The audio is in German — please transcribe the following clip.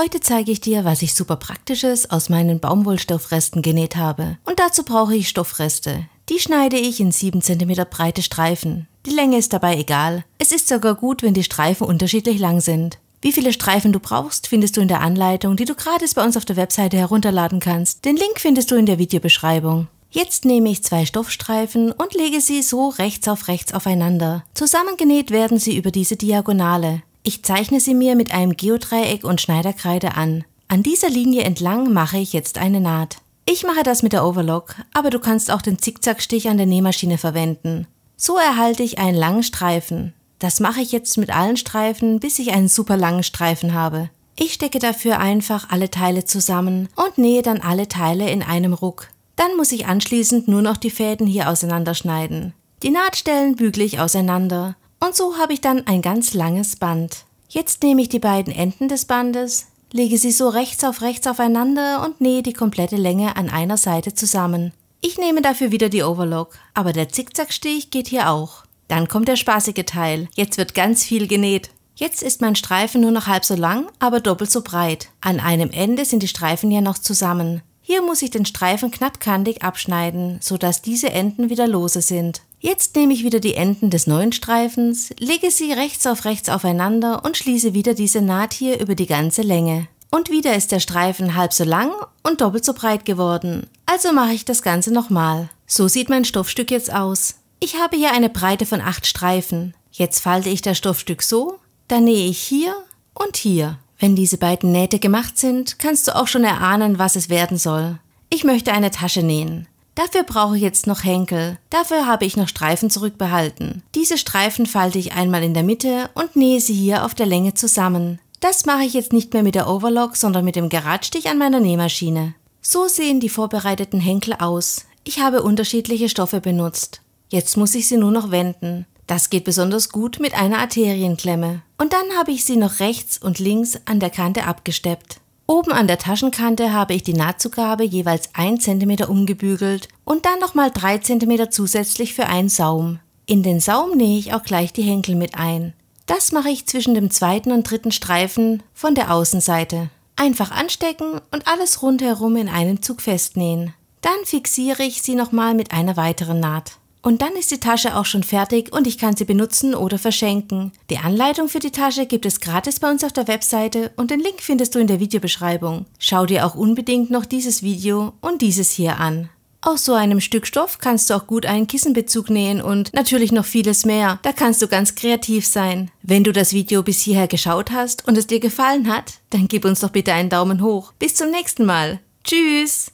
Heute zeige ich dir, was ich super praktisches aus meinen Baumwollstoffresten genäht habe. Und dazu brauche ich Stoffreste. Die schneide ich in 7 cm breite Streifen. Die Länge ist dabei egal. Es ist sogar gut, wenn die Streifen unterschiedlich lang sind. Wie viele Streifen du brauchst, findest du in der Anleitung, die du gratis bei uns auf der Webseite herunterladen kannst. Den Link findest du in der Videobeschreibung. Jetzt nehme ich zwei Stoffstreifen und lege sie so rechts auf rechts aufeinander. Zusammengenäht werden sie über diese Diagonale. Ich zeichne sie mir mit einem Geodreieck und Schneiderkreide an. An dieser Linie entlang mache ich jetzt eine Naht. Ich mache das mit der Overlock, aber du kannst auch den Zickzackstich an der Nähmaschine verwenden. So erhalte ich einen langen Streifen. Das mache ich jetzt mit allen Streifen, bis ich einen super langen Streifen habe. Ich stecke dafür einfach alle Teile zusammen und nähe dann alle Teile in einem Ruck. Dann muss ich anschließend nur noch die Fäden hier auseinanderschneiden. Die Nahtstellen bügle ich auseinander und so habe ich dann ein ganz langes Band. Jetzt nehme ich die beiden Enden des Bandes, lege sie so rechts auf rechts aufeinander und nähe die komplette Länge an einer Seite zusammen. Ich nehme dafür wieder die Overlock, aber der Zickzackstich geht hier auch. Dann kommt der spaßige Teil. Jetzt wird ganz viel genäht. Jetzt ist mein Streifen nur noch halb so lang, aber doppelt so breit. An einem Ende sind die Streifen ja noch zusammen. Hier muss ich den Streifen knappkantig abschneiden, sodass diese Enden wieder lose sind. Jetzt nehme ich wieder die Enden des neuen Streifens, lege sie rechts auf rechts aufeinander und schließe wieder diese Naht hier über die ganze Länge. Und wieder ist der Streifen halb so lang und doppelt so breit geworden. Also mache ich das Ganze nochmal. So sieht mein Stoffstück jetzt aus. Ich habe hier eine Breite von 8 Streifen. Jetzt falte ich das Stoffstück so, dann nähe ich hier und hier. Wenn diese beiden Nähte gemacht sind, kannst du auch schon erahnen, was es werden soll. Ich möchte eine Tasche nähen. Dafür brauche ich jetzt noch Henkel. Dafür habe ich noch Streifen zurückbehalten. Diese Streifen falte ich einmal in der Mitte und nähe sie hier auf der Länge zusammen. Das mache ich jetzt nicht mehr mit der Overlock, sondern mit dem Geradstich an meiner Nähmaschine. So sehen die vorbereiteten Henkel aus. Ich habe unterschiedliche Stoffe benutzt. Jetzt muss ich sie nur noch wenden. Das geht besonders gut mit einer Arterienklemme. Und dann habe ich sie noch rechts und links an der Kante abgesteppt. Oben an der Taschenkante habe ich die Nahtzugabe jeweils 1 cm umgebügelt und dann nochmal 3 cm zusätzlich für einen Saum. In den Saum nähe ich auch gleich die Henkel mit ein. Das mache ich zwischen dem zweiten und dritten Streifen von der Außenseite. Einfach anstecken und alles rundherum in einem Zug festnähen. Dann fixiere ich sie nochmal mit einer weiteren Naht. Und dann ist die Tasche auch schon fertig und ich kann sie benutzen oder verschenken. Die Anleitung für die Tasche gibt es gratis bei uns auf der Webseite und den Link findest du in der Videobeschreibung. Schau dir auch unbedingt noch dieses Video und dieses hier an. Aus so einem Stück Stoff kannst du auch gut einen Kissenbezug nähen und natürlich noch vieles mehr. Da kannst du ganz kreativ sein. Wenn du das Video bis hierher geschaut hast und es dir gefallen hat, dann gib uns doch bitte einen Daumen hoch. Bis zum nächsten Mal. Tschüss!